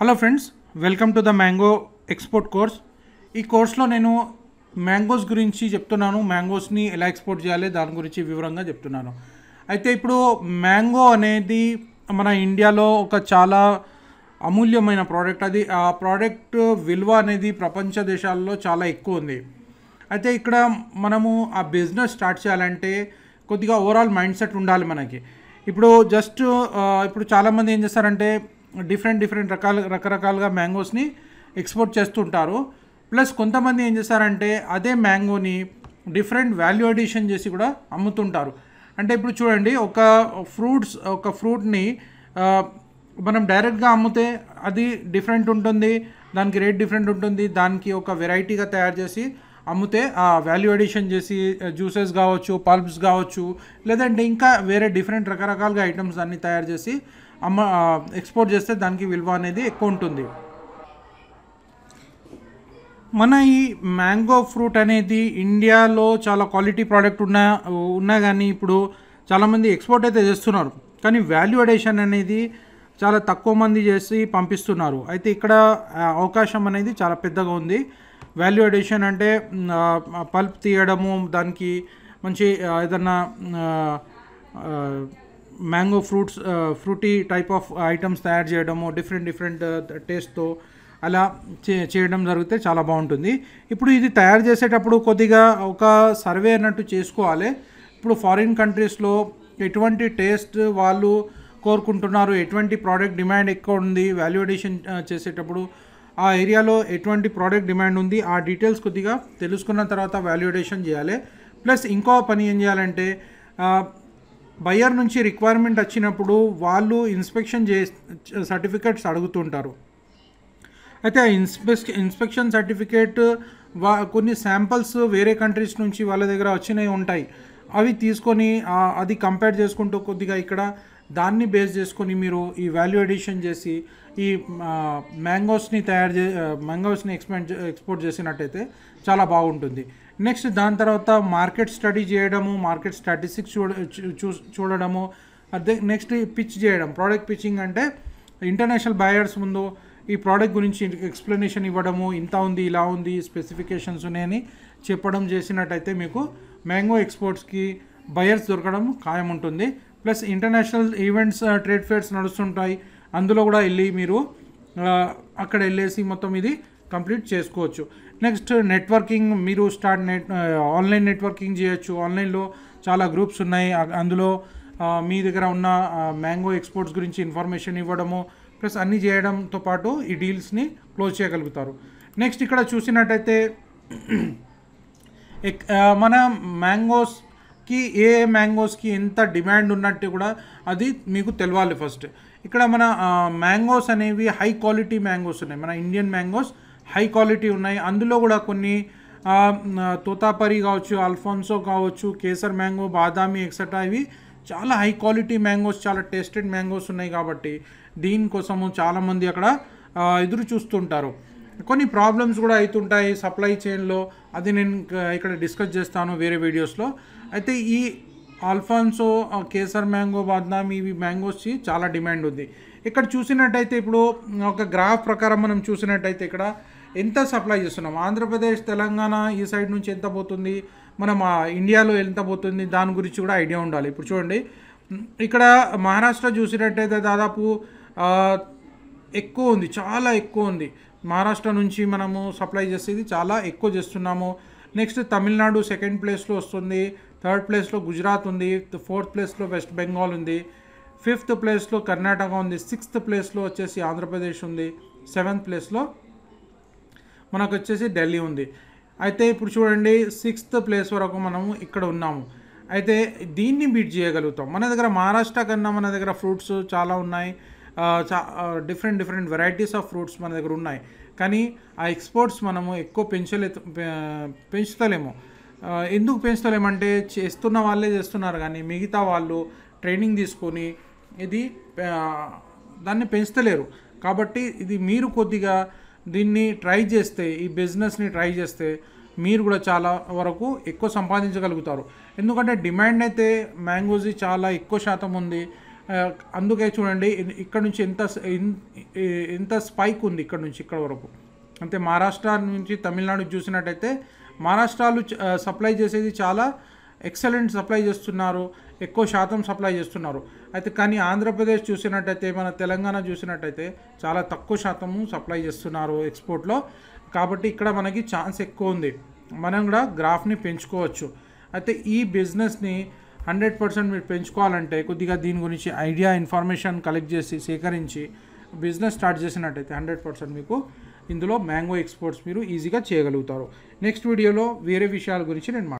hello friends welcome to the mango export course ఈ కోర్స్లో నేను మ్యాంగోస్ గురించి చెప్తున్నాను మ్యాంగోస్ని ఎలా ఎక్స్పోర్ట్ చేయాలి దాని గురించి వివరంగా చెప్తున్నాను అయితే ఇప్పుడు మ్యాంగో అనేది మన ఇండియాలో ఒక చాలా అమూల్యమైన ప్రోడక్ట్ అది ఆ ప్రోడక్ట్ విలువ అనేది ప్రపంచ దేశాల్లో చాలా ఎక్కువ ఉంది అయితే ఇక్కడ మనము ఆ బిజినెస్ స్టార్ట్ చేయాలంటే కొద్దిగా ఓవరాల్ మైండ్ సెట్ ఉండాలి మనకి ఇప్పుడు జస్ట్ ఇప్పుడు చాలామంది ఏం చేస్తారంటే డిఫరెంట్ డిఫరెంట్ రకాల రకరకాలుగా మ్యాంగోస్ని ఎక్స్పోర్ట్ చేస్తుంటారు ప్లస్ కొంతమంది ఏం చేస్తారంటే అదే మ్యాంగోని డిఫరెంట్ వాల్యూ అడిషన్ చేసి కూడా అమ్ముతుంటారు అంటే ఇప్పుడు చూడండి ఒక ఫ్రూట్స్ ఒక ఫ్రూట్ని మనం డైరెక్ట్గా అమ్మితే అది డిఫరెంట్ ఉంటుంది దానికి రేట్ డిఫరెంట్ ఉంటుంది దానికి ఒక వెరైటీగా తయారు చేసి అమ్మితే ఆ వాల్యూ ఎడిషన్ చేసి జ్యూసెస్ కావచ్చు పల్ప్స్ కావచ్చు లేదంటే ఇంకా వేరే డిఫరెంట్ రకరకాలుగా ఐటమ్స్ అన్నీ తయారు చేసి అమ్మ ఎక్స్పోర్ట్ చేస్తే దానికి విలువ అనేది ఎక్కువ ఉంటుంది మన ఈ మ్యాంగో ఫ్రూట్ అనేది ఇండియాలో చాలా క్వాలిటీ ప్రోడక్ట్ ఉన్నా ఉన్నా కానీ ఇప్పుడు చాలామంది ఎక్స్పోర్ట్ అయితే చేస్తున్నారు కానీ వాల్యూ అడేషన్ అనేది చాలా తక్కువ మంది చేసి పంపిస్తున్నారు అయితే ఇక్కడ అవకాశం అనేది చాలా పెద్దగా ఉంది వాల్యూ అడిషన్ అంటే పల్ప్ తీయడము దానికి మంచి ఏదన్నా mango fruits Frooti type of items తయారు చేయడము డిఫరెంట్ డిఫరెంట్ టేస్ట్తో అలా చే చేయడం జరిగితే చాలా బాగుంటుంది ఇప్పుడు ఇది తయారు చేసేటప్పుడు కొద్దిగా ఒక సర్వే అన్నట్టు చేసుకోవాలి ఇప్పుడు ఫారిన్ కంట్రీస్లో ఎటువంటి టేస్ట్ వాళ్ళు కోరుకుంటున్నారు ఎటువంటి ప్రోడక్ట్ డిమాండ్ ఎక్కువ ఉంది వాల్యుయేషన్ చేసేటప్పుడు ఆ ఏరియాలో ఎటువంటి ప్రోడక్ట్ డిమాండ్ ఉంది ఆ డీటెయిల్స్ కొద్దిగా తెలుసుకున్న తర్వాత వాల్యుడేషన్ చేయాలి ప్లస్ ఇంకో పని ఏం చేయాలంటే బయ్యర్ నుంచి రిక్వైర్మెంట్ వచ్చినప్పుడు వాళ్ళు ఇన్స్పెక్షన్ చే సర్టిఫికేట్స్ అడుగుతుంటారు అయితే ఆ ఇన్స్పెక్ ఇన్స్పెక్షన్ సర్టిఫికేట్ వా కొన్ని శాంపిల్స్ వేరే కంట్రీస్ నుంచి వాళ్ళ దగ్గర వచ్చినవి ఉంటాయి అవి తీసుకొని అది కంపేర్ చేసుకుంటూ కొద్దిగా ఇక్కడ దాన్ని బేస్ చేసుకొని మీరు ఈ వాల్యూ ఎడిషన్ చేసి ఈ మ్యాంగోస్ని తయారు చే మ్యాంగోస్ని ఎక్స్పెండ్ ఎక్స్పోర్ట్ చేసినట్టయితే చాలా బాగుంటుంది నెక్స్ట్ దాని తర్వాత మార్కెట్ స్టడీ చేయడము మార్కెట్ స్టాటిస్టిక్స్ చూడ చూ చూడడము అదే నెక్స్ట్ పిచ్ చేయడం ప్రోడక్ట్ పిచ్చింగ్ అంటే ఇంటర్నేషనల్ బయర్స్ ముందు ఈ ప్రోడక్ట్ గురించి ఎక్స్ప్లెనేషన్ ఇవ్వడము ఇంత ఉంది ఇలా ఉంది స్పెసిఫికేషన్స్ ఉన్నాయని చెప్పడం చేసినట్టయితే మీకు మ్యాంగో ఎక్స్పోర్ట్స్కి బయర్స్ దొరకడం ఖాయం ఉంటుంది plus international events trade fairs నడుస్తుంటాయి అందులో కూడా వెళ్ళి మీరు అక్కడ వెళ్ళేసి మొత్తం ఇది కంప్లీట్ చేసుకోవచ్చు నెక్స్ట్ నెట్వర్కింగ్ మీరు స్టార్ట్ నెట్ ఆన్లైన్ నెట్వర్కింగ్ చేయొచ్చు ఆన్లైన్లో చాలా గ్రూప్స్ ఉన్నాయి అందులో మీ దగ్గర ఉన్న మ్యాంగో ఎక్స్పోర్ట్స్ గురించి ఇన్ఫర్మేషన్ ఇవ్వడము ప్లస్ అన్నీ చేయడంతో పాటు ఈ డీల్స్ని క్లోజ్ చేయగలుగుతారు నెక్స్ట్ ఇక్కడ చూసినట్టయితే మన మ్యాంగోస్ కి ఏ మ్యాంగోస్కి ఎంత డిమాండ్ ఉన్నట్టు కూడా అది మీకు తెలవాలి ఫస్ట్ ఇక్కడ మన మ్యాంగోస్ అనేవి హై క్వాలిటీ మ్యాంగోస్ ఉన్నాయి మన ఇండియన్ మ్యాంగోస్ హై క్వాలిటీ ఉన్నాయి అందులో కూడా కొన్ని తోతాపరి కావచ్చు అల్ఫాన్సో కావచ్చు కేసర్ మ్యాంగో బాదామి ఎక్సెట్రా ఇవి చాలా హై క్వాలిటీ మ్యాంగోస్ చాలా టేస్టెడ్ మ్యాంగోస్ ఉన్నాయి కాబట్టి దీనికోసము చాలామంది అక్కడ ఎదురు చూస్తుంటారు కొన్ని ప్రాబ్లమ్స్ కూడా అవుతుంటాయి సప్లై చైన్లో అది నేను ఇక్కడ డిస్కస్ చేస్తాను వేరే వీడియోస్లో అయితే ఈ ఆల్ఫాన్సో కేసర్ మ్యాంగో బాద్నామ్ ఇవి మ్యాంగోస్కి చాలా డిమాండ్ ఉంది ఇక్కడ చూసినట్టయితే ఇప్పుడు ఒక గ్రాఫ్ ప్రకారం మనం చూసినట్టయితే ఇక్కడ ఎంత సప్లై చేస్తున్నాం ఆంధ్రప్రదేశ్ తెలంగాణ ఈ సైడ్ నుంచి ఎంత పోతుంది మనం ఇండియాలో ఎంత పోతుంది దాని గురించి కూడా ఐడియా ఉండాలి ఇప్పుడు చూడండి ఇక్కడ మహారాష్ట్ర చూసినట్టయితే దాదాపు ఎక్కువ ఉంది చాలా ఎక్కువ ఉంది మహారాష్ట్ర నుంచి మనము సప్లై చేసేది చాలా ఎక్కువ చేస్తున్నాము నెక్స్ట్ తమిళనాడు సెకండ్ ప్లేస్లో వస్తుంది థర్డ్ ప్లేస్లో గుజరాత్ ఉంది ఫోర్త్ ప్లేస్లో వెస్ట్ బెంగాల్ ఉంది ఫిఫ్త్ ప్లేస్లో కర్ణాటక ఉంది సిక్స్త్ ప్లేస్లో వచ్చేసి ఆంధ్రప్రదేశ్ ఉంది సెవెంత్ ప్లేస్లో మనకు వచ్చేసి ఢిల్లీ ఉంది అయితే ఇప్పుడు చూడండి సిక్స్త్ ప్లేస్ వరకు మనము ఇక్కడ ఉన్నాము అయితే దీన్ని బీట్ చేయగలుగుతాం మన దగ్గర మహారాష్ట్ర కన్నా మన దగ్గర ఫ్రూట్స్ చాలా ఉన్నాయి different different varieties of fruits మన దగ్గర ఉన్నాయి కానీ ఆ ఎక్స్పోర్ట్స్ మనము ఎక్కువ పెంచలే పెంచుతలేము ఎందుకు పెంచుతలేమంటే చేస్తున్న వాళ్ళే చేస్తున్నారు కానీ మిగతా వాళ్ళు ట్రైనింగ్ తీసుకొని ఇది దాన్ని పెంచుతలేరు కాబట్టి ఇది మీరు కొద్దిగా దీన్ని ట్రై చేస్తే ఈ బిజినెస్ని ట్రై చేస్తే మీరు కూడా చాలా వరకు ఎక్కువ సంపాదించగలుగుతారు ఎందుకంటే డిమాండ్ అయితే మ్యాంగోజీ చాలా ఎక్కువ శాతం ఉంది అందుకే చూడండి ఇక్కడ నుంచి ఎంత ఎంత స్పైక్ ఉంది ఇక్కడ నుంచి ఇక్కడ వరకు అంటే మహారాష్ట్ర నుంచి తమిళనాడు చూసినట్టయితే మహారాష్ట్రాలు సప్లై చేసేది చాలా ఎక్సలెంట్ సప్లై చేస్తున్నారు ఎక్కువ శాతం సప్లై చేస్తున్నారు అయితే కానీ ఆంధ్రప్రదేశ్ చూసినట్టయితే మన తెలంగాణ చూసినట్టయితే చాలా తక్కువ శాతము సప్లై చేస్తున్నారు ఎక్స్పోర్ట్లో కాబట్టి ఇక్కడ మనకి ఛాన్స్ ఎక్కువ ఉంది మనం కూడా గ్రాఫ్ని పెంచుకోవచ్చు అయితే ఈ బిజినెస్ని హండ్రెడ్ పర్సెంట్ మీరు పెంచుకోవాలంటే కొద్దిగా దీని గురించి ఐడియా ఇన్ఫర్మేషన్ కలెక్ట్ చేసి సేకరించి బిజినెస్ స్టార్ట్ చేసినట్టయితే హండ్రెడ్ పర్సెంట్ మీకు ఇందులో మ్యాంగో ఎక్స్పోర్ట్స్ మీరు ఈజీగా చేయగలుగుతారు నెక్స్ట్ వీడియోలో వేరే విషయాల గురించి నేను